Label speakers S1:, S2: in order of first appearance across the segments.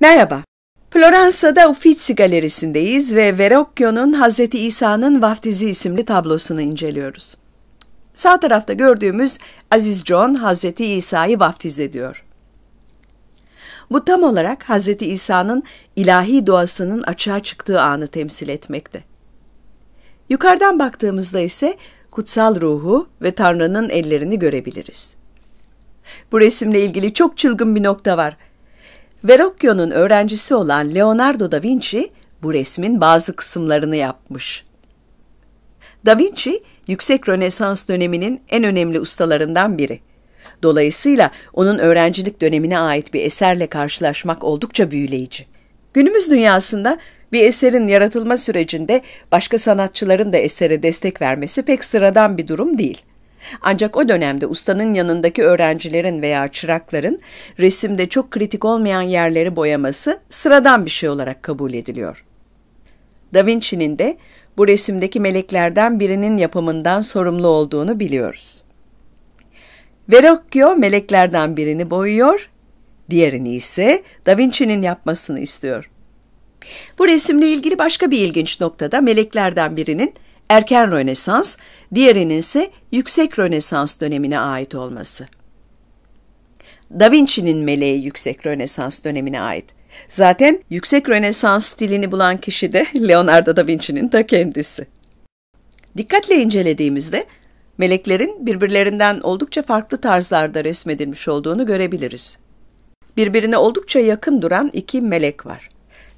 S1: Merhaba. Floransa'da Uffizi Galerisi'ndeyiz ve Verrocchio'nun Hz. İsa'nın Vaftizi isimli tablosunu inceliyoruz. Sağ tarafta gördüğümüz Aziz John Hz. İsa'yı vaftiz ediyor. Bu tam olarak Hz. İsa'nın ilahi doğasının açığa çıktığı anı temsil etmekte. Yukarıdan baktığımızda ise kutsal ruhu ve Tanrı'nın ellerini görebiliriz. Bu resimle ilgili çok çılgın bir nokta var. Verrocchio'nun öğrencisi olan Leonardo da Vinci bu resmin bazı kısımlarını yapmış. Da Vinci, yüksek Rönesans döneminin en önemli ustalarından biri. Dolayısıyla onun öğrencilik dönemine ait bir eserle karşılaşmak oldukça büyüleyici. Günümüz dünyasında bir eserin yaratılma sürecinde başka sanatçıların da esere destek vermesi pek sıradan bir durum değil. Ancak o dönemde ustanın yanındaki öğrencilerin veya çırakların resimde çok kritik olmayan yerleri boyaması sıradan bir şey olarak kabul ediliyor. Da Vinci'nin de bu resimdeki meleklerden birinin yapımından sorumlu olduğunu biliyoruz. Verrocchio meleklerden birini boyuyor, diğerini ise Da Vinci'nin yapmasını istiyor. Bu resimle ilgili başka bir ilginç noktada meleklerden birinin erken Rönesans, diğerinin ise yüksek Rönesans dönemine ait olması. Da Vinci'nin meleği yüksek Rönesans dönemine ait. Zaten yüksek Rönesans stilini bulan kişi de Leonardo da Vinci'nin ta kendisi. Dikkatle incelediğimizde meleklerin birbirlerinden oldukça farklı tarzlarda resmedilmiş olduğunu görebiliriz. Birbirine oldukça yakın duran iki melek var.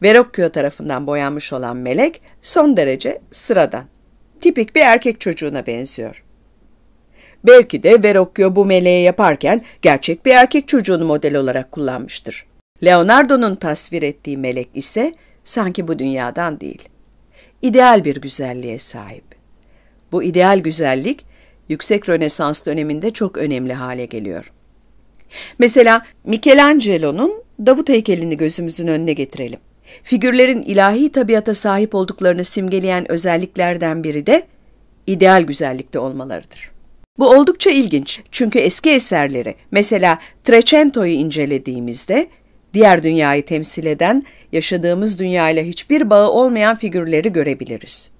S1: Verrocchio tarafından boyanmış olan melek son derece sıradan tipik bir erkek çocuğuna benziyor. Belki de Verrocchio bu meleği yaparken gerçek bir erkek çocuğunu model olarak kullanmıştır. Leonardo'nun tasvir ettiği melek ise sanki bu dünyadan değil. İdeal bir güzelliğe sahip. Bu ideal güzellik yüksek Rönesans döneminde çok önemli hale geliyor. Mesela Michelangelo'nun Davut heykelini gözümüzün önüne getirelim. Figürlerin ilahi tabiata sahip olduklarını simgeleyen özelliklerden biri de ideal güzellikte olmalarıdır. Bu oldukça ilginç çünkü eski eserleri, mesela Trecento'yu incelediğimizde diğer dünyayı temsil eden, yaşadığımız dünyayla hiçbir bağı olmayan figürleri görebiliriz.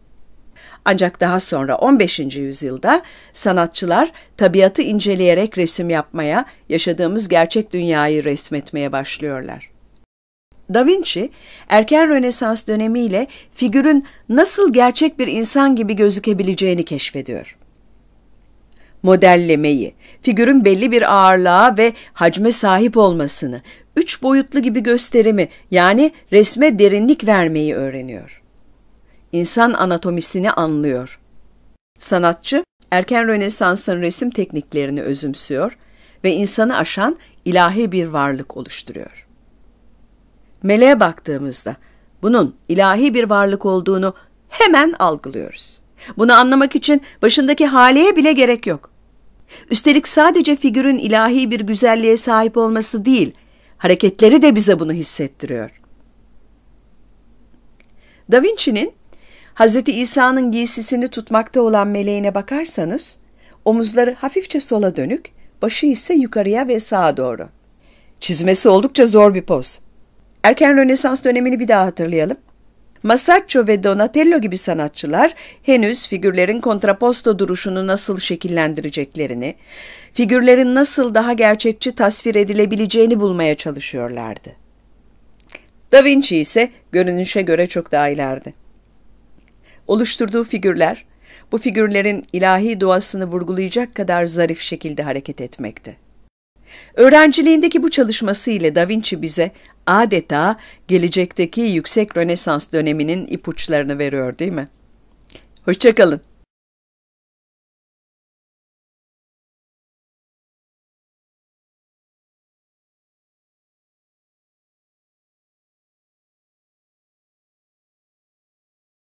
S1: Ancak daha sonra 15. yüzyılda sanatçılar tabiatı inceleyerek resim yapmaya, yaşadığımız gerçek dünyayı resmetmeye başlıyorlar. Da Vinci, erken Rönesans dönemiyle figürün nasıl gerçek bir insan gibi gözükebileceğini keşfediyor. Modellemeyi, figürün belli bir ağırlığa ve hacme sahip olmasını, üç boyutlu gibi gösterimi yani resme derinlik vermeyi öğreniyor. İnsan anatomisini anlıyor. Sanatçı, erken Rönesans'ın resim tekniklerini özümsüyor ve insanı aşan ilahi bir varlık oluşturuyor meleğe baktığımızda bunun ilahi bir varlık olduğunu hemen algılıyoruz. Bunu anlamak için başındaki haleye bile gerek yok. Üstelik sadece figürün ilahi bir güzelliğe sahip olması değil, hareketleri de bize bunu hissettiriyor. Da Vinci'nin Hz. İsa'nın giysisini tutmakta olan meleğine bakarsanız, omuzları hafifçe sola dönük, başı ise yukarıya ve sağa doğru. Çizmesi oldukça zor bir poz. Erken Rönesans dönemini bir daha hatırlayalım. Masaccio ve Donatello gibi sanatçılar henüz figürlerin kontraposto duruşunu nasıl şekillendireceklerini, figürlerin nasıl daha gerçekçi tasvir edilebileceğini bulmaya çalışıyorlardı. Da Vinci ise görünüşe göre çok daha ilerdi. Oluşturduğu figürler, bu figürlerin ilahi doğasını vurgulayacak kadar zarif şekilde hareket etmekti. Öğrenciliğindeki bu çalışması ile Da Vinci bize adeta gelecekteki yüksek Rönesans döneminin ipuçlarını veriyor değil mi? Hoşçakalın.